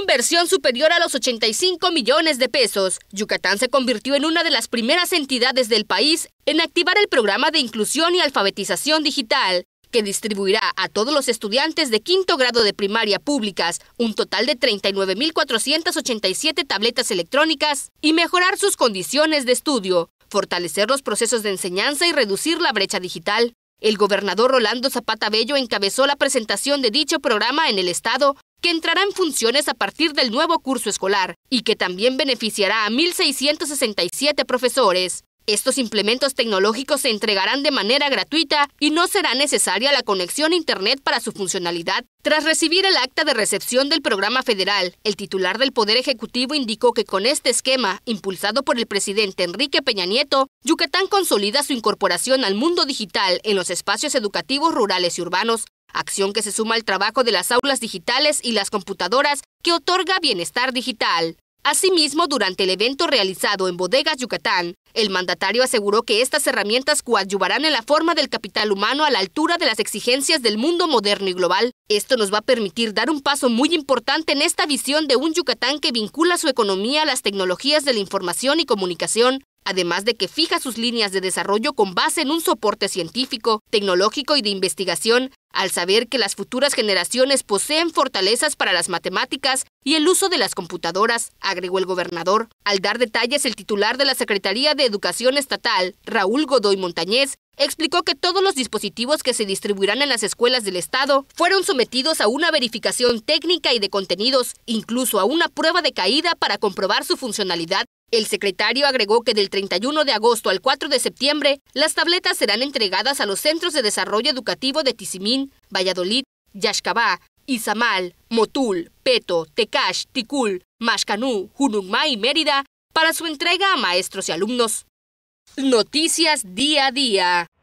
inversión superior a los 85 millones de pesos, Yucatán se convirtió en una de las primeras entidades del país en activar el programa de inclusión y alfabetización digital, que distribuirá a todos los estudiantes de quinto grado de primaria públicas un total de 39.487 tabletas electrónicas y mejorar sus condiciones de estudio, fortalecer los procesos de enseñanza y reducir la brecha digital. El gobernador Rolando Zapata Bello encabezó la presentación de dicho programa en el Estado que entrará en funciones a partir del nuevo curso escolar y que también beneficiará a 1.667 profesores. Estos implementos tecnológicos se entregarán de manera gratuita y no será necesaria la conexión a Internet para su funcionalidad. Tras recibir el acta de recepción del programa federal, el titular del Poder Ejecutivo indicó que con este esquema, impulsado por el presidente Enrique Peña Nieto, Yucatán consolida su incorporación al mundo digital en los espacios educativos rurales y urbanos acción que se suma al trabajo de las aulas digitales y las computadoras que otorga bienestar digital. Asimismo, durante el evento realizado en Bodegas Yucatán, el mandatario aseguró que estas herramientas coadyuvarán en la forma del capital humano a la altura de las exigencias del mundo moderno y global. Esto nos va a permitir dar un paso muy importante en esta visión de un Yucatán que vincula su economía a las tecnologías de la información y comunicación, además de que fija sus líneas de desarrollo con base en un soporte científico, tecnológico y de investigación, al saber que las futuras generaciones poseen fortalezas para las matemáticas y el uso de las computadoras, agregó el gobernador. Al dar detalles, el titular de la Secretaría de Educación Estatal, Raúl Godoy Montañez, explicó que todos los dispositivos que se distribuirán en las escuelas del Estado fueron sometidos a una verificación técnica y de contenidos, incluso a una prueba de caída para comprobar su funcionalidad el secretario agregó que del 31 de agosto al 4 de septiembre, las tabletas serán entregadas a los Centros de Desarrollo Educativo de Tizimín, Valladolid, Yashkabá, Izamal, Motul, Peto, Tecash, Ticul, Mashcanú, Junumá y Mérida para su entrega a maestros y alumnos. Noticias día a día.